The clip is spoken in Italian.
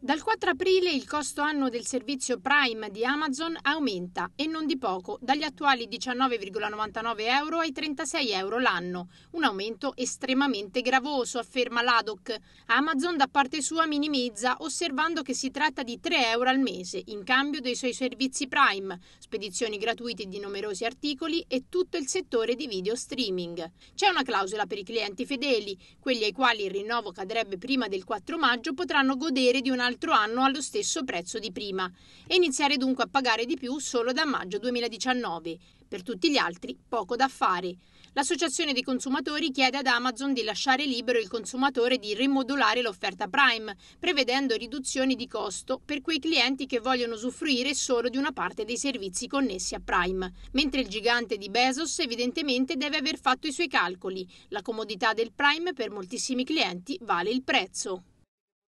Dal 4 aprile il costo anno del servizio Prime di Amazon aumenta e non di poco, dagli attuali 19,99 euro ai 36 euro l'anno, un aumento estremamente gravoso, afferma l'ADOC. Amazon da parte sua minimizza, osservando che si tratta di 3 euro al mese in cambio dei suoi servizi Prime, spedizioni gratuite di numerosi articoli e tutto il settore di video streaming. C'è una clausola per i clienti fedeli, quelli ai quali il rinnovo cadrebbe prima del 4 maggio potranno godere di una altro anno allo stesso prezzo di prima e iniziare dunque a pagare di più solo da maggio 2019. Per tutti gli altri poco da fare. L'associazione dei consumatori chiede ad Amazon di lasciare libero il consumatore di rimodulare l'offerta Prime, prevedendo riduzioni di costo per quei clienti che vogliono usufruire solo di una parte dei servizi connessi a Prime, mentre il gigante di Bezos evidentemente deve aver fatto i suoi calcoli. La comodità del Prime per moltissimi clienti vale il prezzo.